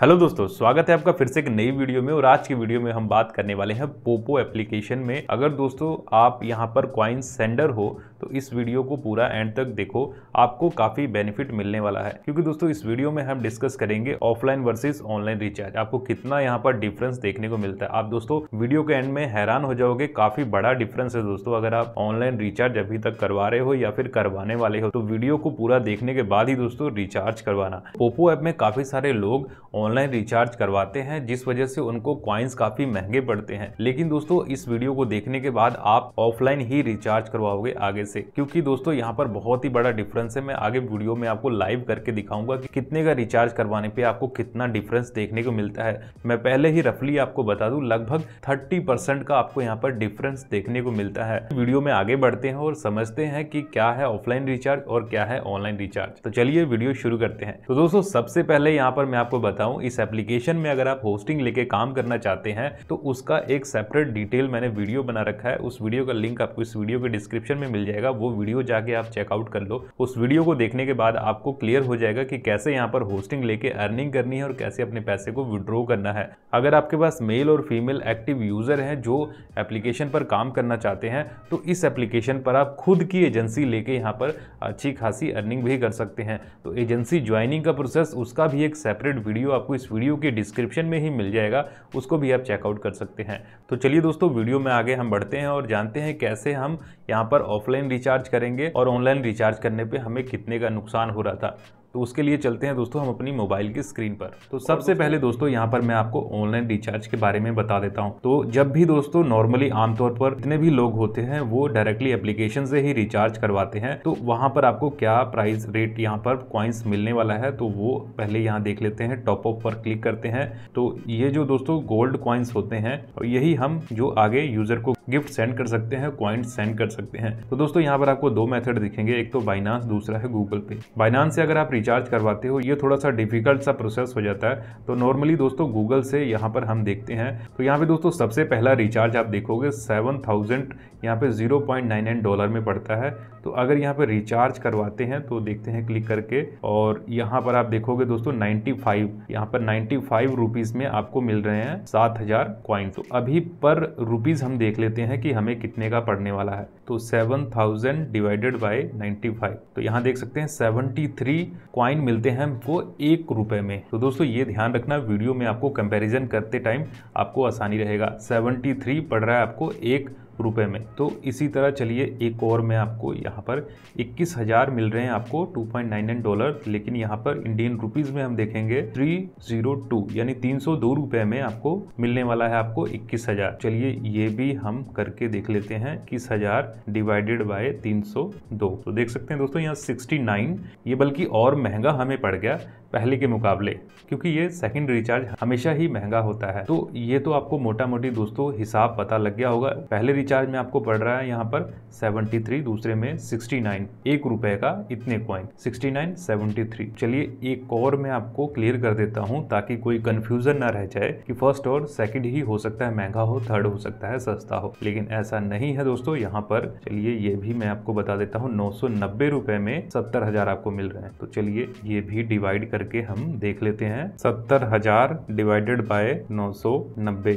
hello दोस्तों स्वागत है आपका फिर से एक नई वीडियो में और आज की वीडियो में हम बात करने वाले हैं पोपो एप्लीकेशन में अगर दोस्तों आप यहां पर क्वाइन सेंडर हो तो इस वीडियो को पूरा एंड तक देखो आपको काफ़ी बेनिफिट मिलने वाला है क्योंकि दोस्तों इस वीडियो में हम डिस्कस करेंगे ऑफलाइन वर्सेस ऑनलाइन रिचार्ज आपको कितना यहाँ पर डिफरेंस देखने को मिलता है आप दोस्तों वीडियो के एंड में हैरान हो जाओगे काफ़ी बड़ा डिफरेंस है दोस्तों अगर आप ऑनलाइन रिचार्ज अभी तक करवा रहे हो या फिर करवाने वाले हो तो वीडियो को पूरा देखने के बाद ही दोस्तों रिचार्ज करवाना पोपो ऐप में काफ़ी सारे लोग ऑनलाइन रिचार्ज करवाते हैं जिस वजह से उनको कॉइन्स काफी महंगे पड़ते हैं लेकिन दोस्तों इस वीडियो को देखने के बाद आप ऑफलाइन ही रिचार्ज करवाओगे आगे से क्योंकि दोस्तों यहाँ पर बहुत ही बड़ा डिफरेंस है मैं आगे वीडियो में आपको लाइव करके दिखाऊंगा कि कितने का रिचार्ज करवाने पे आपको कितना डिफरेंस देखने को मिलता है मैं पहले ही रफली आपको बता दू लगभग थर्टी परसेंट का आपको यहाँ पर डिफरेंस देखने को मिलता है वीडियो में आगे बढ़ते हैं और समझते हैं कि क्या है ऑफलाइन रिचार्ज और क्या है ऑनलाइन रिचार्ज तो चलिए वीडियो शुरू करते हैं तो दोस्तों सबसे पहले यहाँ पर मैं आपको बताऊँ हूँ इस एप्लीकेशन में अगर आप होस्टिंग लेके काम करना चाहते हैं तो उसका एक सेपरेट डिटेल मैंने वीडियो बना रखा है उस वीडियो का लिंक आपको इस वीडियो के डिस्क्रिप्शन में मिल जाएगा वो वीडियो जाके आप चेकआउट कर लो उस वीडियो को देखने के बाद आपको क्लियर हो जाएगा कि कैसे यहाँ पर होस्टिंग लेके अर्निंग करनी है और कैसे अपने पैसे को विड्रॉ करना है अगर आपके पास मेल और फीमेल एक्टिव यूज़र हैं जो एप्लीकेशन पर काम करना चाहते हैं तो इस एप्लीकेशन पर आप खुद की एजेंसी लेके यहाँ पर अच्छी खासी अर्निंग भी कर सकते हैं तो एजेंसी ज्वाइनिंग का प्रोसेस उसका भी एक सेपरेट वीडियो आप आपको इस वीडियो के डिस्क्रिप्शन में ही मिल जाएगा उसको भी आप चेकआउट कर सकते हैं तो चलिए दोस्तों वीडियो में आगे हम बढ़ते हैं और जानते हैं कैसे हम यहाँ पर ऑफलाइन रिचार्ज करेंगे और ऑनलाइन रिचार्ज करने पर हमें कितने का नुकसान हो रहा था तो उसके लिए चलते हैं दोस्तों हम अपनी मोबाइल की स्क्रीन पर तो सबसे पहले दोस्तों यहाँ पर मैं आपको ऑनलाइन रिचार्ज के बारे में बता देता हूँ तो जब भी दोस्तों नॉर्मली आमतौर पर जितने भी लोग होते हैं वो डायरेक्टली एप्लीकेशन से ही रिचार्ज करवाते हैं तो वहाँ पर आपको क्या प्राइस रेट यहाँ पर कॉइन्स मिलने वाला है तो वो पहले यहाँ देख लेते हैं टॉप अप पर क्लिक करते हैं तो ये जो दोस्तों गोल्ड कॉइन्स होते हैं और यही हम जो आगे यूजर को गिफ्ट सेंड कर सकते हैं क्वाइंट सेंड कर सकते हैं तो दोस्तों यहाँ पर आपको दो मेथड दिखेंगे एक तो बाइनांस दूसरा है गूगल पे बाइनांस से अगर आप रिचार्ज करवाते हो ये थोड़ा सा डिफिकल्ट सा प्रोसेस हो जाता है तो नॉर्मली दोस्तों गूगल से यहाँ पर हम देखते हैं तो यहाँ पे दोस्तों सबसे पहला रिचार्ज आप देखोगे सेवन थाउजेंड यहाँ पे zero point nine nine dollar में पड़ता है तो अगर यहाँ पे रिचार्ज करवाते हैं तो देखते हैं क्लिक करके और यहाँ पर आप देखोगे दोस्तों नाइन्टी फाइव यहाँ पर नाइन्टी फाइव रुपीज में आपको मिल रहे हैं सात हजार क्वाइन तो अभी पर रुपीज हम देख लेते हैं कि हमें कितने का पड़ने वाला है तो seven thousand divided by ninety five तो यहाँ देख सकते हैं सेवनटी थ्री क्वाइन मिलते हैं हमको एक रुपये में तो दोस्तों ये ध्यान रखना वीडियो में आपको कंपेरिजन करते टाइम आपको आसानी रहेगा 73 थ्री पड़ रहा है आपको एक रुपए में तो इसी तरह चलिए एक और में आपको यहाँ पर इक्कीस हज़ार मिल रहे हैं आपको 2.99 डॉलर लेकिन यहाँ पर इंडियन रुपीस में हम देखेंगे 302 यानी 302 सौ में आपको मिलने वाला है आपको इक्कीस हज़ार चलिए ये भी हम करके देख लेते हैं इक्कीस हज़ार डिवाइडेड बाय तीन दो तो देख सकते हैं दोस्तों यहाँ सिक्सटी नाइन ये बल्कि और महंगा हमें पड़ गया पहले के मुकाबले क्योंकि ये सेकंड रिचार्ज हमेशा ही महंगा होता है तो ये तो आपको मोटा मोटी दोस्तों हिसाब पता लग गया होगा पहले चार्ज में आपको पड़ रहा है यहाँ पर 73 दूसरे में 69 एक रुपए का इतने क्वाइन 69 73 चलिए एक और मैं आपको क्लियर कर देता हूँ ताकि कोई कंफ्यूजन ना रह जाए कि फर्स्ट और सेकंड ही हो सकता है महंगा हो थर्ड हो सकता है सस्ता हो लेकिन ऐसा नहीं है दोस्तों यहाँ पर चलिए ये भी मैं आपको बता देता हूँ नौ रुपए में सत्तर आपको मिल रहे हैं तो चलिए ये भी डिवाइड करके हम देख लेते हैं सत्तर डिवाइडेड बाय नौ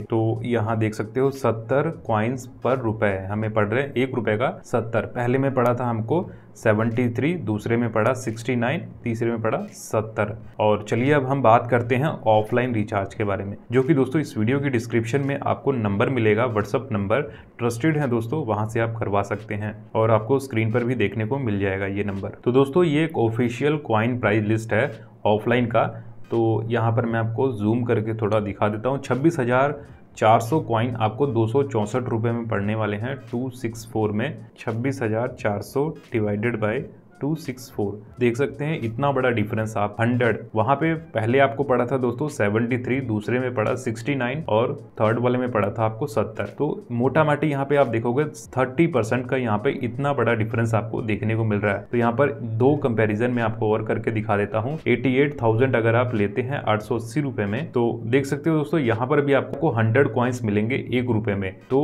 तो यहाँ देख सकते हो सत्तर क्वाइंस पर सत्तर रुपये हमें पढ़ रहे हैं एक रुपये का सत्तर पहले में पढ़ा था हमको सेवेंटी थ्री दूसरे में पढ़ा सिक्सटी नाइन तीसरे में पढ़ा सत्तर और चलिए अब हम बात करते हैं ऑफलाइन रिचार्ज के बारे में जो कि दोस्तों इस वीडियो की डिस्क्रिप्शन में आपको नंबर मिलेगा व्हाट्सअप नंबर ट्रस्टेड है दोस्तों वहाँ से आप करवा सकते हैं और आपको स्क्रीन पर भी देखने को मिल जाएगा ये नंबर तो दोस्तों ये एक ऑफिशियल क्वाइन प्राइज लिस्ट है ऑफलाइन का तो यहाँ पर मैं आपको जूम करके थोड़ा दिखा देता हूँ छब्बीस हज़ार 400 क्वाइन आपको दो रुपए में पड़ने वाले हैं 264 में सौ divided by two six four देख सकते हैं इतना बड़ा डिफरेंस आप हंड्रेड वहां पे पहले आपको पढ़ा था दोस्तों सेवेंटी थ्री दूसरे में पढ़ा सिक्सटी नाइन और थर्ड वाले में पढ़ा था आपको सत्तर तो मोटा माटी यहाँ पे आप देखोगे थर्टी परसेंट का यहाँ पे इतना बड़ा डिफरेंस आपको देखने को मिल रहा है तो यहाँ पर दो कंपेरिजन में आपको और करके दिखा देता हूँ एटी अगर आप लेते हैं आठ रुपए में तो देख सकते हो दोस्तों यहाँ पर भी आपको हंड्रेड क्वाइंस मिलेंगे एक रुपए में तो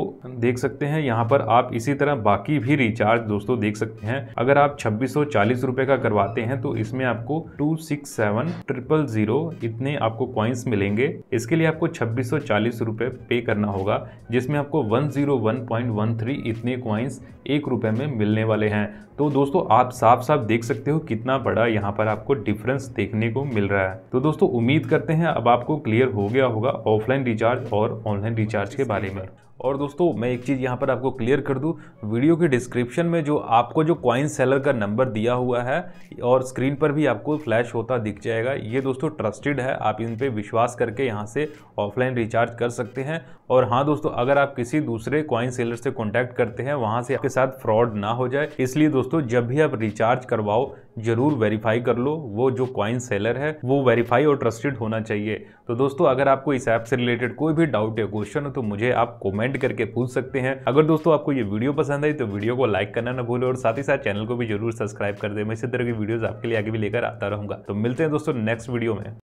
देख सकते हैं यहाँ पर आप इसी तरह बाकी भी रिचार्ज दोस्तों देख सकते हैं अगर आप छब्बीस चालीस रुपये का करवाते हैं तो इसमें आपको two six seven triple zero इतने आपको कॉइन्स मिलेंगे इसके लिए आपको छब्बीस सौ चालीस रुपये पे करना होगा जिसमें आपको one zero one point one three इतने कॉइन्स एक रुपये में मिलने वाले हैं तो दोस्तों आप साफ साफ देख सकते हो कितना बड़ा यहाँ पर आपको डिफरेंस देखने को मिल रहा है तो दोस्तों उम्मीद करते हैं अब आपको क्लियर हो गया होगा ऑफलाइन रिचार्ज और ऑनलाइन रिचार्ज के बारे में और दोस्तों मैं एक चीज़ यहाँ पर आपको क्लियर कर दूँ वीडियो के डिस्क्रिप्शन में जो आपको जो कॉइन सेलर का नंबर दिया हुआ है और स्क्रीन पर भी आपको फ्लैश होता दिख जाएगा ये दोस्तों ट्रस्टेड है आप इन पर विश्वास करके यहाँ से ऑफलाइन रिचार्ज कर सकते हैं और हाँ दोस्तों अगर आप किसी दूसरे कॉइन सेलर से कॉन्टैक्ट करते हैं वहाँ से आपके साथ फ्रॉड ना हो जाए इसलिए दोस्तों जब भी आप रिचार्ज करवाओ जरूर वेरीफाई कर लो वो जो कॉइन सेलर है वो वेरीफाई और ट्रस्टेड होना चाहिए तो दोस्तों अगर आपको इस ऐप से रिलेटेड कोई भी डाउट या क्वेश्चन हो तो मुझे आप कमेंट करके पूछ सकते हैं अगर दोस्तों आपको ये वीडियो पसंद आई तो वीडियो को लाइक करना ना भूलें और साथ ही साथ चैनल को भी जरूर सब्सक्राइब कर दे मैं इसी तरह की वीडियोज आपके लिए आगे भी लेकर आता रहूंगा तो मिलते हैं दोस्तों नेक्स्ट वीडियो में